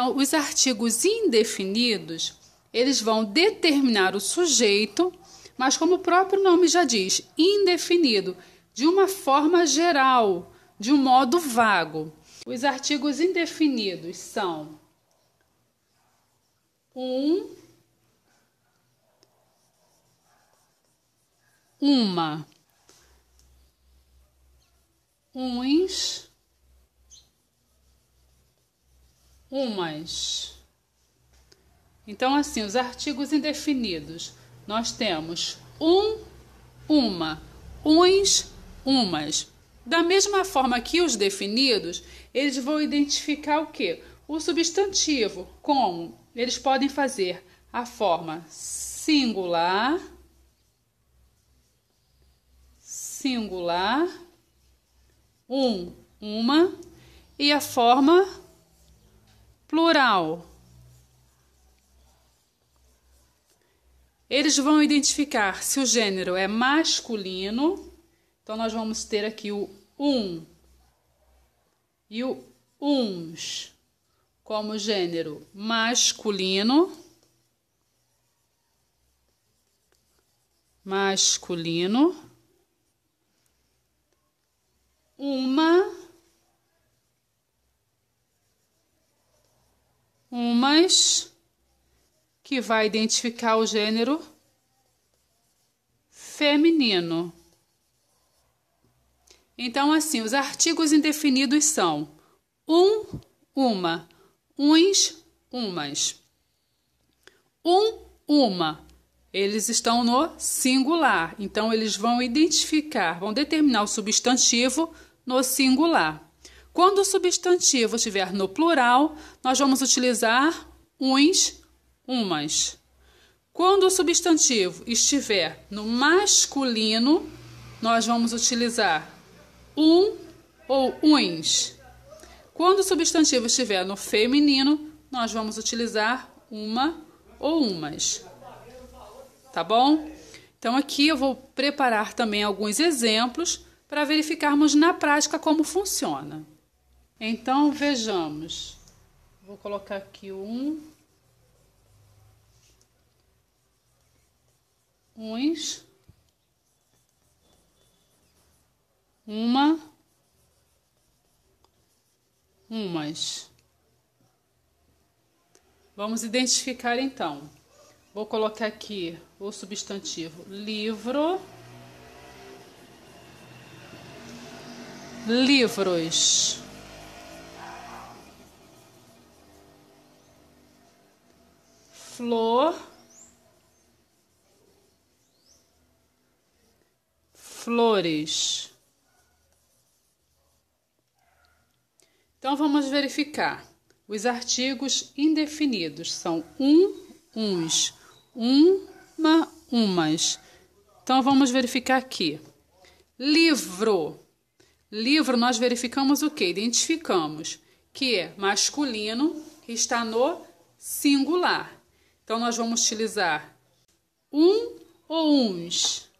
Então, os artigos indefinidos, eles vão determinar o sujeito, mas como o próprio nome já diz, indefinido, de uma forma geral, de um modo vago. Os artigos indefinidos são um, uma, uns, umas. Então, assim, os artigos indefinidos, nós temos um, uma, uns, umas. Da mesma forma que os definidos, eles vão identificar o que? O substantivo, como eles podem fazer a forma singular, singular, um, uma, e a forma Plural. Eles vão identificar se o gênero é masculino. Então, nós vamos ter aqui o um e o uns como gênero masculino. Masculino. Uma umas que vai identificar o gênero feminino. Então, assim, os artigos indefinidos são um, uma, uns, umas. Um, uma. Eles estão no singular, então eles vão identificar, vão determinar o substantivo no singular. Quando o substantivo estiver no plural, nós vamos utilizar uns, umas. Quando o substantivo estiver no masculino, nós vamos utilizar um ou uns. Quando o substantivo estiver no feminino, nós vamos utilizar uma ou umas. Tá bom? Então aqui eu vou preparar também alguns exemplos para verificarmos na prática como funciona. Então vejamos. Vou colocar aqui um, uns, uma, umas. Vamos identificar então. Vou colocar aqui o substantivo livro, livros. flor, flores. Então vamos verificar. Os artigos indefinidos são um, uns, uma, umas. Então vamos verificar aqui. Livro. Livro nós verificamos o que? Identificamos que é masculino, que está no singular. Então, nós vamos utilizar um ou uns.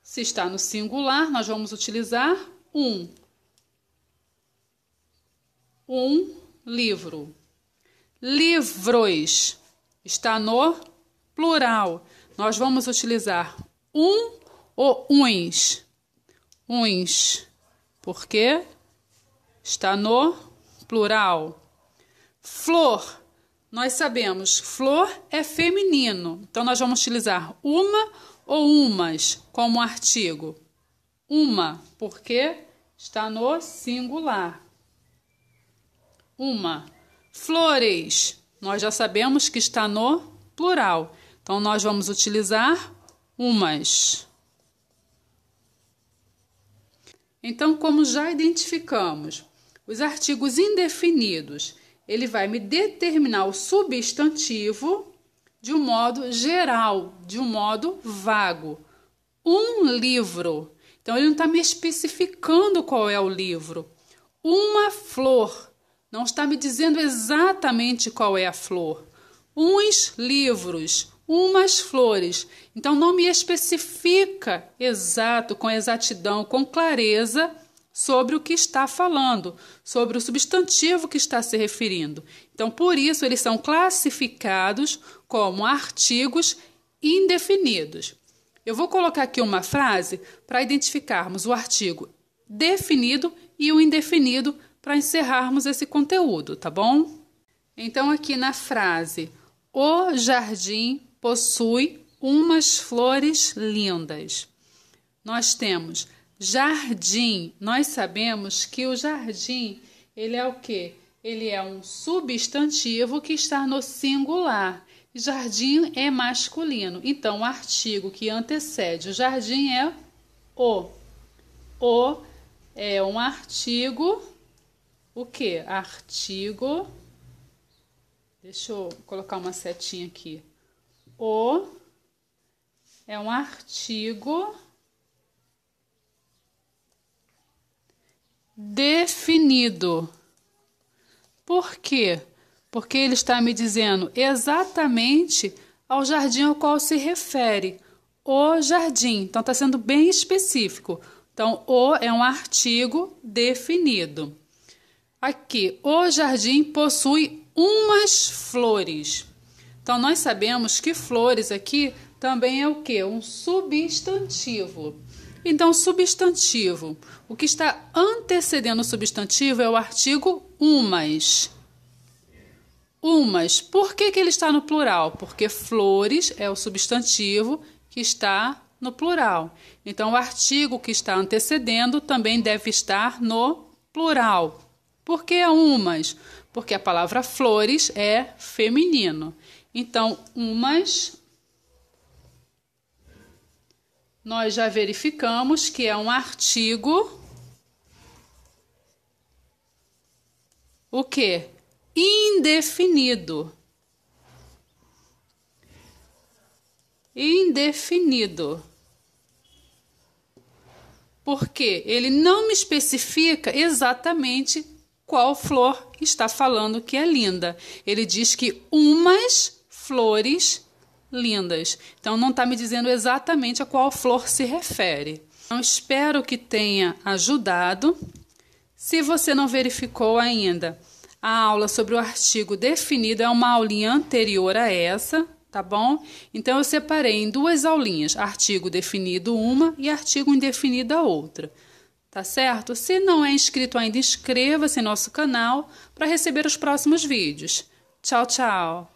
Se está no singular, nós vamos utilizar um. Um livro. Livros está no plural. Nós vamos utilizar um ou uns. Uns, porque está no plural. Flor nós sabemos flor é feminino, então nós vamos utilizar uma ou umas como artigo. Uma, porque está no singular. Uma. Flores, nós já sabemos que está no plural. Então nós vamos utilizar umas. Então, como já identificamos, os artigos indefinidos ele vai me determinar o substantivo de um modo geral, de um modo vago. Um livro. Então, ele não está me especificando qual é o livro. Uma flor. Não está me dizendo exatamente qual é a flor. Uns livros, umas flores. Então, não me especifica exato, com exatidão, com clareza sobre o que está falando, sobre o substantivo que está se referindo. Então, por isso, eles são classificados como artigos indefinidos. Eu vou colocar aqui uma frase para identificarmos o artigo definido e o indefinido para encerrarmos esse conteúdo, tá bom? Então, aqui na frase, o jardim possui umas flores lindas. Nós temos Jardim, nós sabemos que o jardim, ele é o quê? Ele é um substantivo que está no singular. Jardim é masculino. Então, o artigo que antecede o jardim é o. O é um artigo o que? Artigo Deixa eu colocar uma setinha aqui. O é um artigo definido. Por quê? Porque ele está me dizendo exatamente ao jardim ao qual se refere. O jardim. Então está sendo bem específico. Então, o é um artigo definido. Aqui, o jardim possui umas flores. Então, nós sabemos que flores aqui também é o que? Um substantivo. Então, substantivo. O que está antecedendo o substantivo é o artigo umas. Umas. Por que, que ele está no plural? Porque flores é o substantivo que está no plural. Então, o artigo que está antecedendo também deve estar no plural. Por que é umas? Porque a palavra flores é feminino. Então, umas nós já verificamos que é um artigo o que? Indefinido. Indefinido. Porque ele não me especifica exatamente qual flor está falando que é linda. Ele diz que umas flores lindas. Então não está me dizendo exatamente a qual flor se refere. Então espero que tenha ajudado. Se você não verificou ainda, a aula sobre o artigo definido é uma aulinha anterior a essa, tá bom? Então eu separei em duas aulinhas, artigo definido uma e artigo indefinido a outra. Tá certo? Se não é inscrito ainda, inscreva-se em nosso canal para receber os próximos vídeos. Tchau, tchau!